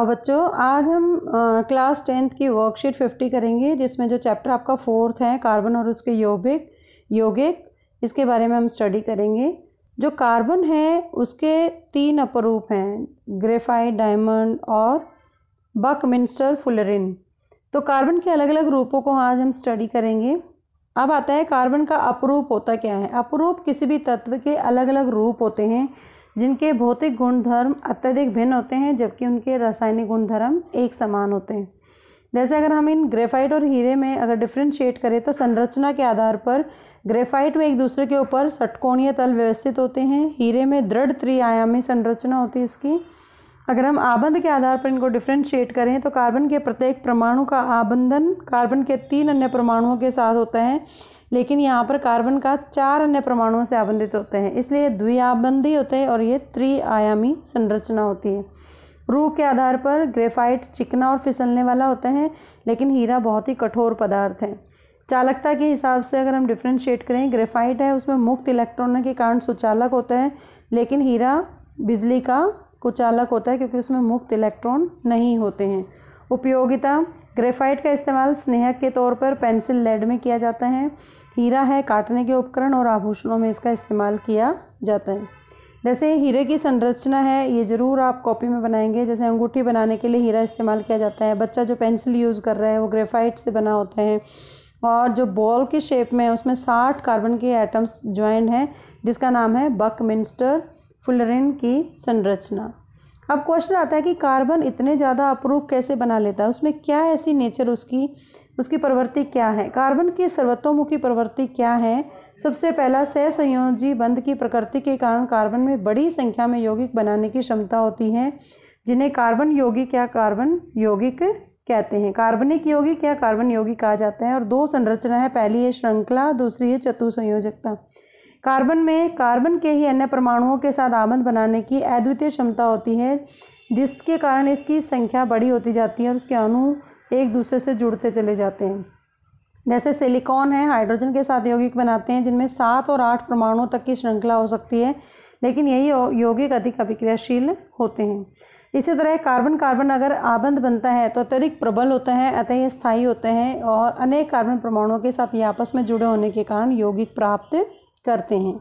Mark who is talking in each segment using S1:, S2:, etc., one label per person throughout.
S1: और बच्चों आज हम आ, क्लास टेंथ की वर्कशीट फिफ्टी करेंगे जिसमें जो चैप्टर आपका फोर्थ है कार्बन और उसके योगिक योगिक इसके बारे में हम स्टडी करेंगे जो कार्बन है उसके तीन अपरूप हैं ग्रेफाइट डायमंड और बक मिंस्टर फुलरिन तो कार्बन के अलग अलग रूपों को आज हम स्टडी करेंगे अब आता है कार्बन का अपरूप होता क्या है अपरूप किसी भी तत्व के अलग अलग रूप होते हैं जिनके भौतिक गुणधर्म अत्यधिक भिन्न होते हैं जबकि उनके रासायनिक गुणधर्म एक समान होते हैं जैसे अगर हम इन ग्रेफाइट और हीरे में अगर डिफ्रेंशिएट करें तो संरचना के आधार पर ग्रेफाइट में एक दूसरे के ऊपर षटकोणीय तल व्यवस्थित होते हैं हीरे में दृढ़ त्रिआयामी संरचना होती है इसकी अगर हम आबंध के आधार पर इनको डिफ्रेंशिएट करें तो कार्बन के प्रत्येक परमाणु का आबंधन कार्बन के तीन अन्य परमाणुओं के साथ होता है लेकिन यहाँ पर कार्बन का चार अन्य परमाणुओं से आबंधित होते हैं इसलिए द्विआबंधी होते हैं और ये त्रिआयामी संरचना होती है रूप के आधार पर ग्रेफाइट चिकना और फिसलने वाला होता है लेकिन हीरा बहुत ही कठोर पदार्थ है चालकता के हिसाब से अगर हम डिफ्रेंशिएट करें ग्रेफाइट है उसमें मुक्त इलेक्ट्रॉन के कारण सुचालक होता है लेकिन हीरा बिजली का कुचालक होता है क्योंकि उसमें मुक्त इलेक्ट्रॉन नहीं होते हैं उपयोगिता ग्रेफाइट का इस्तेमाल स्नेहक के तौर पर पेंसिल लेड में किया जाता है हीरा है काटने के उपकरण और आभूषणों में इसका इस्तेमाल किया जाता है जैसे हीरे की संरचना है ये ज़रूर आप कॉपी में बनाएंगे जैसे अंगूठी बनाने के लिए हीरा इस्तेमाल किया जाता है बच्चा जो पेंसिल यूज़ कर रहा है वो ग्रेफाइट से बना होता है और जो बॉल के शेप में है उसमें साठ कार्बन के एटम्स ज्वाइंट हैं जिसका नाम है बक मिंस्टर फुलरिन की संरचना अब क्वेश्चन आता है कि कार्बन इतने ज़्यादा अपरूप कैसे बना लेता है उसमें क्या ऐसी नेचर उसकी उसकी प्रवृत्ति क्या है कार्बन की सर्वतोमुखी प्रवृत्ति क्या है सबसे पहला संयोजी बंध की प्रकृति के कारण कार्बन में बड़ी संख्या में यौगिक बनाने की क्षमता होती है जिन्हें कार्बन यौगिक या कार्बन यौगिक कहते हैं कार्बनिक यौगिक या कार्बन यौगिक कहा जाता है और दो संरचना है पहली है श्रृंखला दूसरी है चतुसंयोजकता कार्बन में कार्बन के ही अन्य परमाणुओं के साथ आबंध बनाने की अद्वितीय क्षमता होती है जिसके कारण इसकी संख्या बड़ी होती जाती है और उसके अणु एक दूसरे से जुड़ते चले जाते हैं जैसे सिलिकॉन है हाइड्रोजन के साथ यौगिक बनाते हैं जिनमें सात और आठ परमाणुओं तक की श्रृंखला हो सकती है लेकिन यही यौगिक अधिक अभिक्रियाशील होते हैं इसी तरह कार्बन कार्बन अगर आबंध बनता है तो अत्यधिक प्रबल होता है अतः स्थायी होते हैं और अनेक कार्बन परमाणुओं के साथ ये आपस में जुड़े होने के कारण यौगिक प्राप्त करते हैं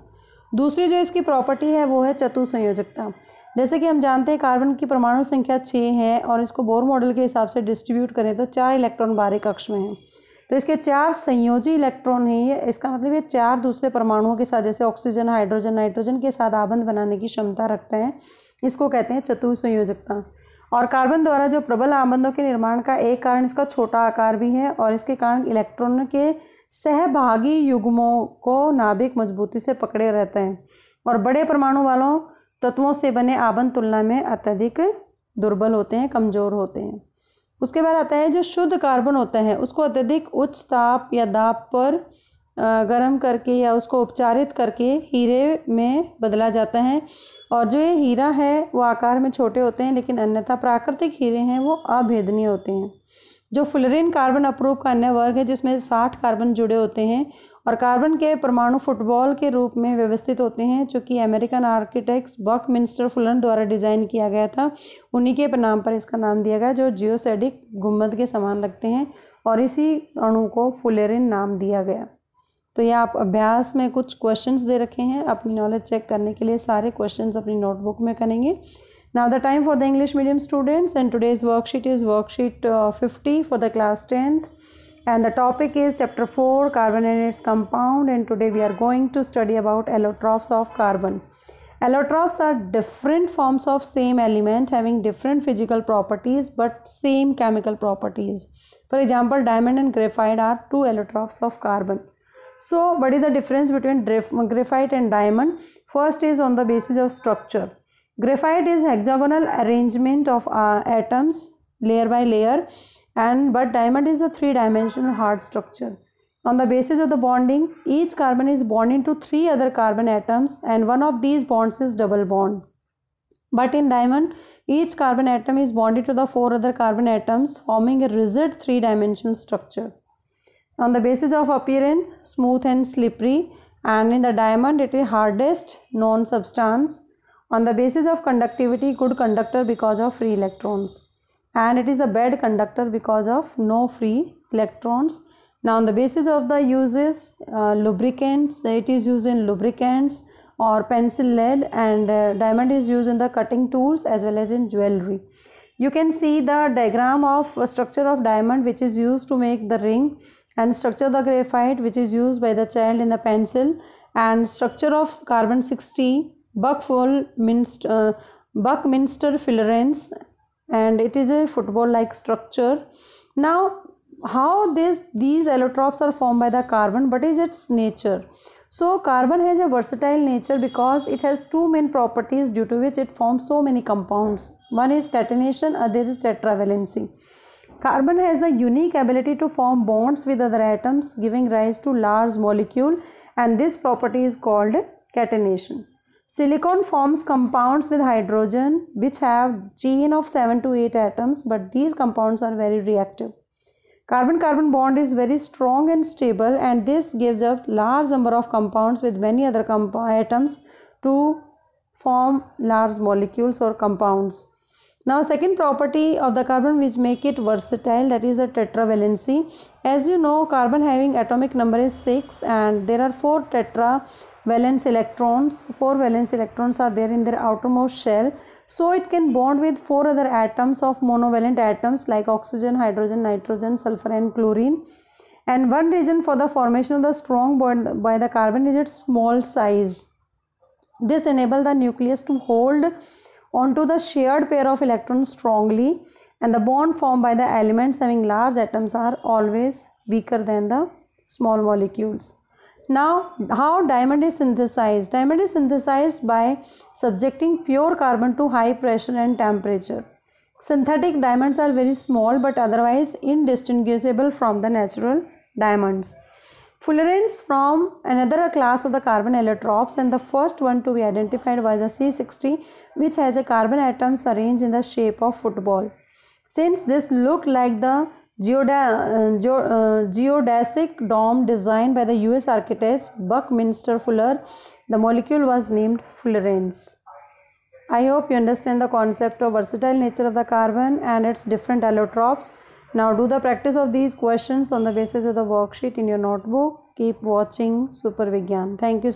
S1: दूसरी जो इसकी प्रॉपर्टी है वो है चतु संयोजकता जैसे कि हम जानते हैं कार्बन की परमाणु संख्या छः है और इसको बोर मॉडल के हिसाब से डिस्ट्रीब्यूट करें तो चार इलेक्ट्रॉन बारह कक्ष में हैं तो इसके चार संयोजी इलेक्ट्रॉन हैं ये इसका मतलब ये चार दूसरे परमाणुओं के साथ जैसे ऑक्सीजन हाइड्रोजन नाइट्रोजन के साथ आबंध बनाने की क्षमता रखते हैं इसको कहते हैं चतु संयोजकता और कार्बन द्वारा जो प्रबल आबंधों के निर्माण का एक कारण इसका छोटा आकार भी है और इसके कारण इलेक्ट्रॉन के सहभागी युग्मों को नाभिक मजबूती से पकड़े रहते हैं और बड़े परमाणु वालों तत्वों से बने आबन तुलना में अत्यधिक दुर्बल होते हैं कमज़ोर होते हैं उसके बाद आता है जो शुद्ध कार्बन होता है उसको अत्यधिक उच्च ताप या दाप पर गर्म करके या उसको उपचारित करके हीरे में बदला जाता है और जो ये हीरा है वो आकार में छोटे होते हैं लेकिन अन्यथा प्राकृतिक हीरे हैं वो अभेदनीय होते हैं जो फ्लोरीन कार्बन अप्रूव का अन्य वर्ग है जिसमें साठ कार्बन जुड़े होते हैं और कार्बन के परमाणु फुटबॉल के रूप में व्यवस्थित होते हैं जो कि American architect Buckminster Fuller द्वारा डिज़ाइन किया गया था उन्हीं के नाम पर इसका नाम दिया गया जो जियोसेडिक गुम्बद के समान लगते हैं और इसी अणु को फुलेरिन नाम दिया गया तो ये आप अभ्यास में कुछ क्वेश्चंस दे रखे हैं अपनी नॉलेज चेक करने के लिए सारे क्वेश्चंस अपनी नोटबुक में करेंगे Now the time for the English medium students and today's worksheet is worksheet uh, 50 for the class 10th and the topic is chapter 4 carbon and its compound and today we are going to study about allotropes of carbon. Allotropes are different forms of same element having different physical properties but same chemical properties. For example diamond and graphite are two allotropes of carbon. So what is the difference between graphite and diamond? First is on the basis of structure graphite is hexagonal arrangement of uh, atoms layer by layer and but diamond is the three dimensional hard structure on the basis of the bonding each carbon is bonded to three other carbon atoms and one of these bonds is double bond but in diamond each carbon atom is bonded to the four other carbon atoms forming a rigid three dimensional structure on the basis of appearance smooth and slippery and in the diamond it is hardest known substance on the basis of conductivity good conductor because of free electrons and it is a bad conductor because of no free electrons now on the basis of the uses uh, lubricants it is used in lubricants or pencil lead and uh, diamond is used in the cutting tools as well as in jewelry you can see the diagram of structure of diamond which is used to make the ring and structure the graphite which is used by the child in the pencil and structure of carbon 60 Buckminster, uh, Buckminster Florence and it is a football like structure. Now how this these allotropes are formed by the carbon but is its nature. So carbon has a versatile nature because it has two main properties due to which it forms so many compounds. One is catenation, other is tetravalency. Carbon has the unique ability to form bonds with other atoms giving rise to large molecule and this property is called catenation. Silicon forms compounds with hydrogen which have chain of 7 to 8 atoms but these compounds are very reactive. Carbon-carbon bond is very strong and stable and this gives a large number of compounds with many other atoms to form large molecules or compounds. Now second property of the carbon which make it versatile that is the tetravalency. As you know carbon having atomic number is 6 and there are 4 tetra valence electrons. Four valence electrons are there in their outermost shell. So it can bond with four other atoms of monovalent atoms like oxygen, hydrogen, nitrogen, sulfur and chlorine. And one reason for the formation of the strong bond by the carbon is its small size. This enable the nucleus to hold onto the shared pair of electrons strongly and the bond formed by the elements having large atoms are always weaker than the small molecules. Now, how diamond is synthesized? Diamond is synthesized by subjecting pure carbon to high pressure and temperature. Synthetic diamonds are very small but otherwise indistinguishable from the natural diamonds. Fullerenes from another class of the carbon allotropes and the first one to be identified was the C60 which has a carbon atoms arranged in the shape of football. Since this looked like the uh, uh, geodesic dome designed by the US architect Buckminster Fuller. The molecule was named fullerenes. I hope you understand the concept of versatile nature of the carbon and its different allotropes. Now do the practice of these questions on the basis of the worksheet in your notebook. Keep watching Super Vigyan. Thank you.